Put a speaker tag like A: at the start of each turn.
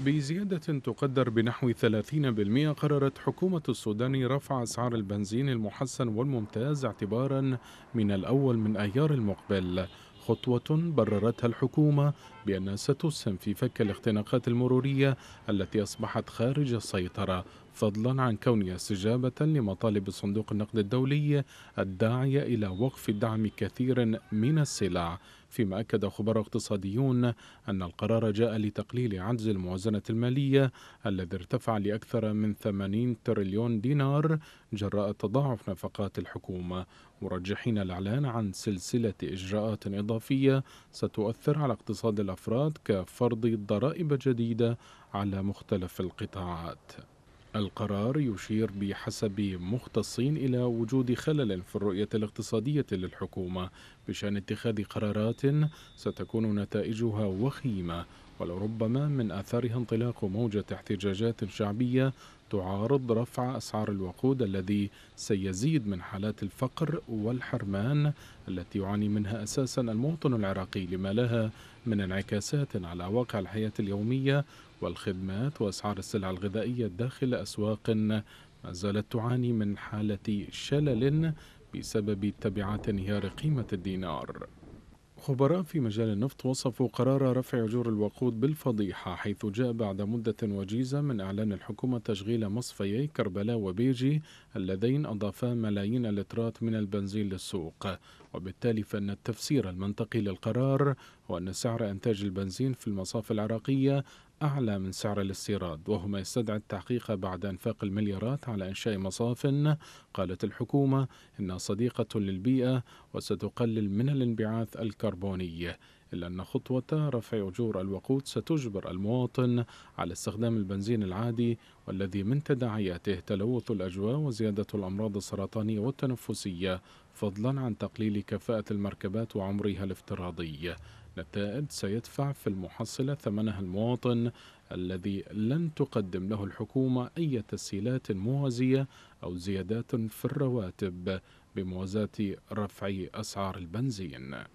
A: بزيادة تقدر بنحو 30% قررت حكومة السودان رفع أسعار البنزين المحسن والممتاز اعتبارا من الأول من أيار المقبل خطوة بررتها الحكومة بأنها ستسهم في فك الاختناقات المرورية التي أصبحت خارج السيطرة فضلا عن كونها استجابة لمطالب صندوق النقد الدولي الداعية إلى وقف دعم كثير من السلع فيما أكد خبراء اقتصاديون أن القرار جاء لتقليل عجز الموازنة المالية الذي ارتفع لأكثر من 80 تريليون دينار جراء تضاعف نفقات الحكومة مرجحين الإعلان عن سلسلة إجراءات إضافية ستؤثر على اقتصاد الأفراد كفرض ضرائب جديدة على مختلف القطاعات القرار يشير بحسب مختصين إلى وجود خلل في الرؤية الاقتصادية للحكومة بشأن اتخاذ قرارات ستكون نتائجها وخيمة ولربما من آثارها انطلاق موجة احتجاجات شعبية تعارض رفع أسعار الوقود الذي سيزيد من حالات الفقر والحرمان التي يعاني منها أساسا المواطن العراقي لما لها من انعكاسات على واقع الحياة اليومية والخدمات وأسعار السلع الغذائية داخل أسواق ما زالت تعاني من حالة شلل بسبب تبعات انهيار قيمة الدينار خبراء في مجال النفط وصفوا قرار رفع أجور الوقود بالفضيحة حيث جاء بعد مدة وجيزة من إعلان الحكومة تشغيل مصفيي كربلاء وبيجي اللذين أضافا ملايين اللترات من البنزين للسوق وبالتالي فإن التفسير المنطقي للقرار وأن سعر إنتاج البنزين في المصافي العراقية أعلى من سعر الاستيراد وهما يستدعي التحقيق بعد إنفاق المليارات على إنشاء مصاف قالت الحكومة إنها صديقة للبيئة وستقلل من الانبعاث الكربوني إلا أن خطوة رفع أجور الوقود ستجبر المواطن على استخدام البنزين العادي والذي من تداعياته تلوث الأجواء وزيادة الأمراض السرطانية والتنفسية فضلا عن تقليل كفاءة المركبات وعمرها الافتراضي نتائج سيدفع في المحصلة ثمنها المواطن الذي لن تقدم له الحكومة أي تسهيلات موازية أو زيادات في الرواتب بموازاة رفع أسعار البنزين